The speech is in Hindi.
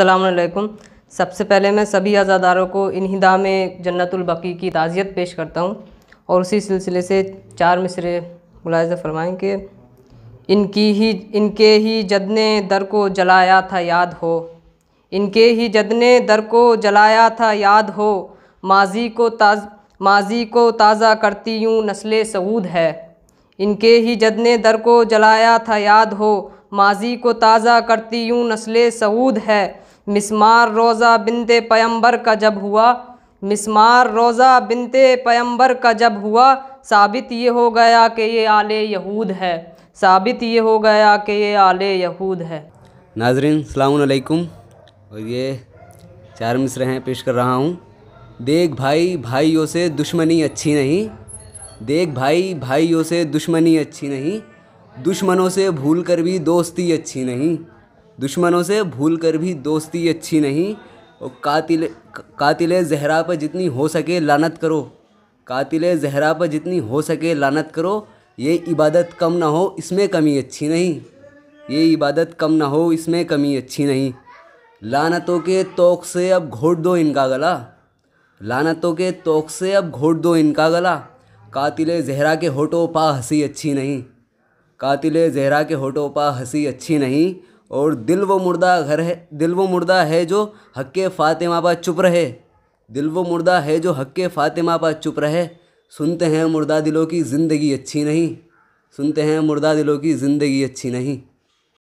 अल्लाम सबसे पहले मैं सभी आज़ादारों को इनहिदा में जन्नतुलबकी की ताज़ियत पेश करता हूँ और उसी सिलसिले से चार मिसरे मुलायजा फरमाएँ कि इनकी ही इनके ही जदने दर को जलाया था याद हो इनके ही जदने दर को जलाया था याद हो माजी को ताज़ माजी को ताज़ा करती यूँ नस्ल सऊद है इनके ही जदने दर को जलाया था याद हो माजी को ताज़ा करती यूँ नस्ल सऊद है मिसमार रोज़ा बिनते पैम्बर का जब हुआ मिसमार रोज़ा बिनते पैम्बर का जब हुआ साबित ये हो गया कि ये आले यहूद है साबित ये हो गया कि ये आले यहूद है नाजरीन सलामकुम और ये चार मिस्र हैं पेश कर रहा हूँ देख भाई भाइयों से दुश्मनी अच्छी नहीं देख भाई भाइयों से दुश्मनी अच्छी नहीं दुश्मनों से भूल कर भी दोस्ती अच्छी नहीं दुश्मनों से भूल कर भी दोस्ती अच्छी नहीं और कातिल कातिल जहरा पर जितनी हो सके लानत करो कातिल जहरा पर जितनी हो सके लानत करो ये इबादत कम ना हो इसमें कमी अच्छी नहीं ये इबादत कम ना हो इसमें कमी अच्छी नहीं लानतों के तोक से अब घोट दो इनका गला लानतों के तोक से अब घोट दो इनका गला कातिल जहरा के होठों पा हंसी अच्छी नहीं कातिल जहरा के होठों पर हंसी अच्छी नहीं और दिल वो मुर्दा घर है दिल वो मुर्दा है जो हक्के फ़ातिमा पर चुप रहे दिल वो मुर्दा है जो हक्के फ़ातिमा पर चुप रहे सुनते हैं मुर्दा दिलों की ज़िंदगी अच्छी नहीं सुनते हैं मुर्दा दिलों की ज़िंदगी अच्छी नहीं